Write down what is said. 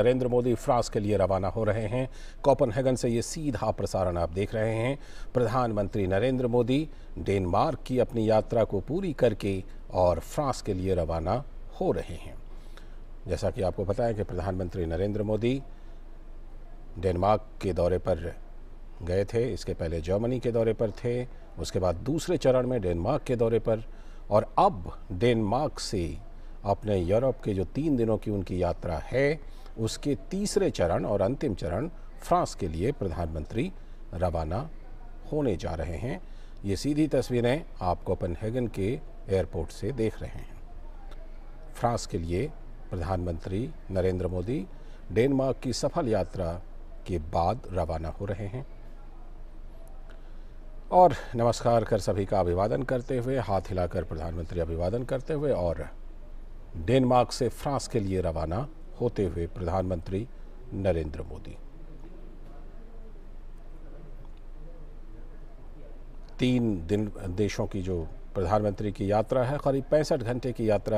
Narendra Modi France के लिए रवाना हो रहे हैं कॉपनहेगन से ये सीधा प्रसारण आप देख रहे हैं प्रधानमंत्री नरेंद्र मोदी डेनमार्क की अपनी यात्रा को पूरी करके और फ्रांस के लिए रवाना हो रहे हैं जैसा कि आपको पता है कि प्रधानमंत्री नरेंद्र मोदी डेनमार्क के दौरे पर गए थे इसके पहले जर्मनी के दौरे पर थे उसके बाद दूसरे चरण में डेनमार्क के दौरे पर और अब डेनमार्क से अपने यूरोप के जो तीन दिनों की उनकी यात्रा है उसके तीसरे चरण और अंतिम चरण फ्रांस के लिए प्रधानमंत्री रवाना होने जा रहे हैं ये सीधी तस्वीरें आप कोपनहेगन के एयरपोर्ट से देख रहे हैं फ्रांस के लिए प्रधानमंत्री नरेंद्र मोदी डेनमार्क की सफल यात्रा के बाद रवाना हो रहे हैं और नमस्कार कर सभी का अभिवादन करते हुए हाथ हिलाकर प्रधानमंत्री अभिवादन करते हुए और डेनमार्क से फ्रांस के लिए रवाना होते हुए प्रधानमंत्री नरेंद्र मोदी तीन दिन देशों की जो प्रधानमंत्री की यात्रा है करीब पैंसठ घंटे की यात्रा